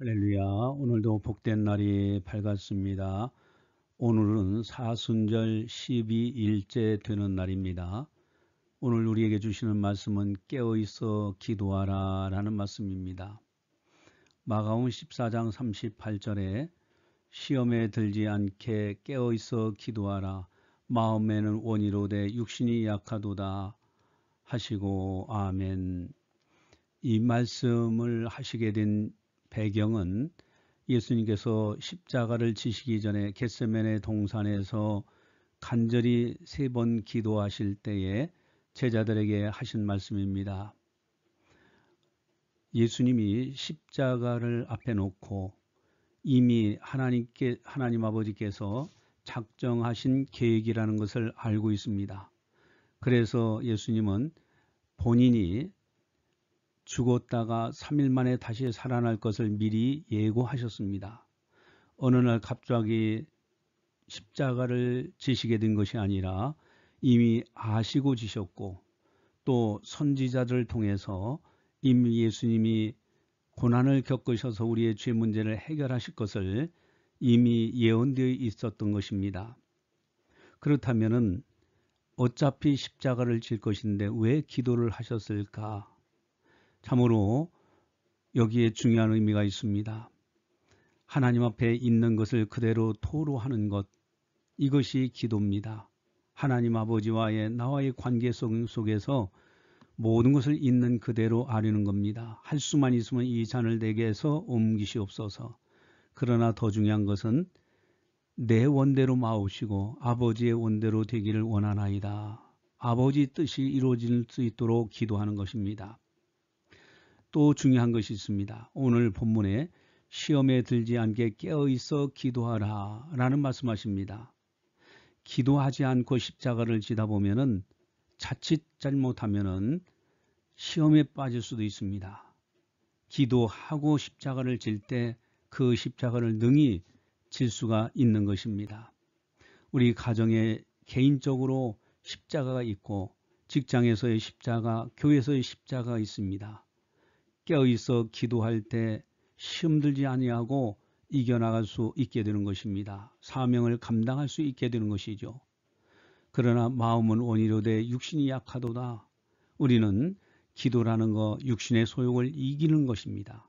할렐루야. 오늘도 복된 날이 밝았습니다. 오늘은 사순절 12일째 되는 날입니다. 오늘 우리에게 주시는 말씀은 깨어있어 기도하라 라는 말씀입니다. 마가온 14장 38절에 시험에 들지 않게 깨어있어 기도하라. 마음에는 원이로되 육신이 약하도다 하시고 아멘. 이 말씀을 하시게 된 배경은 예수님께서 십자가를 지시기 전에 겟세맨의 동산에서 간절히 세 번 기도하실 때에 제자들에게 하신 말씀입니다. 예수님이 십자가를 앞에 놓고 이미 하나님께 하나님 아버지께서 작정하신 계획이라는 것을 알고 있습니다. 그래서 예수님은 본인이 죽었다가 3일 만에 다시 살아날 것을 미리 예고하셨습니다. 어느 날 갑자기 십자가를 지시게 된 것이 아니라 이미 아시고 지셨고 또 선지자들을 통해서 이미 예수님이 고난을 겪으셔서 우리의 죄 문제를 해결하실 것을 이미 예언되어 있었던 것입니다. 그렇다면 어차피 십자가를 질 것인데 왜 기도를 하셨을까 참으로 여기에 중요한 의미가 있습니다. 하나님 앞에 있는 것을 그대로 토로하는 것, 이것이 기도입니다. 하나님 아버지와의 나와의 관계 속에서 모든 것을 있는 그대로 아뢰는 겁니다. 할 수만 있으면 이 잔을 내게서 옮기시옵소서. 그러나 더 중요한 것은 내 원대로 마옵시고 아버지의 원대로 되기를 원하나이다. 아버지 뜻이 이루어질 수 있도록 기도하는 것입니다. 또 중요한 것이 있습니다. 오늘 본문에 시험에 들지 않게 깨어있어 기도하라 라는 말씀하십니다. 기도하지 않고 십자가를 지다 보면은 자칫 잘못하면은 시험에 빠질 수도 있습니다. 기도하고 십자가를 질 때 그 십자가를 능히 질 수가 있는 것입니다. 우리 가정에 개인적으로 십자가가 있고 직장에서의 십자가, 교회에서의 십자가 가 있습니다. 깨어있어 기도할 때 힘들지 아니하고 이겨나갈 수 있게 되는 것입니다. 사명을 감당할 수 있게 되는 것이죠. 그러나 마음은 원이로 되 육신이 약하도다. 우리는 기도라는 거 육신의 소욕을 이기는 것입니다.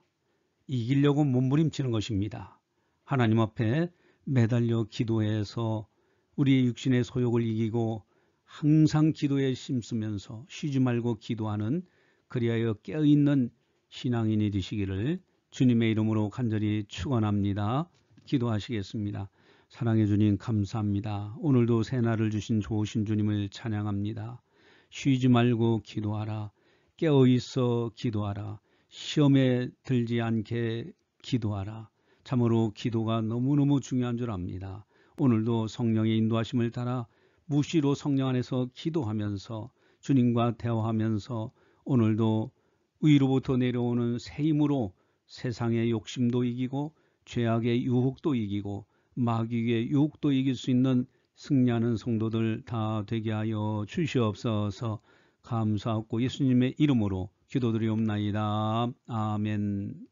이기려고 몸부림치는 것입니다. 하나님 앞에 매달려 기도해서 우리의 육신의 소욕을 이기고 항상 기도에 심쓰면서 쉬지 말고 기도하는 그리하여 깨어있는 신앙인이 되시기를 주님의 이름으로 간절히 축원합니다. 기도하시겠습니다. 사랑해 주님 감사합니다. 오늘도 새날을 주신 좋으신 주님을 찬양합니다. 쉬지 말고 기도하라. 깨어 있어 기도하라. 시험에 들지 않게 기도하라. 참으로 기도가 너무너무 중요한 줄 압니다. 오늘도 성령의 인도하심을 따라 무시로 성령 안에서 기도하면서 주님과 대화하면서 오늘도 의로부터 내려오는 새 힘으로 세상의 욕심도 이기고 죄악의 유혹도 이기고 마귀의 유혹도 이길 수 있는 승리하는 성도들 다 되게 하여 주시옵소서 감사하고 예수님의 이름으로 기도드리옵나이다. 아멘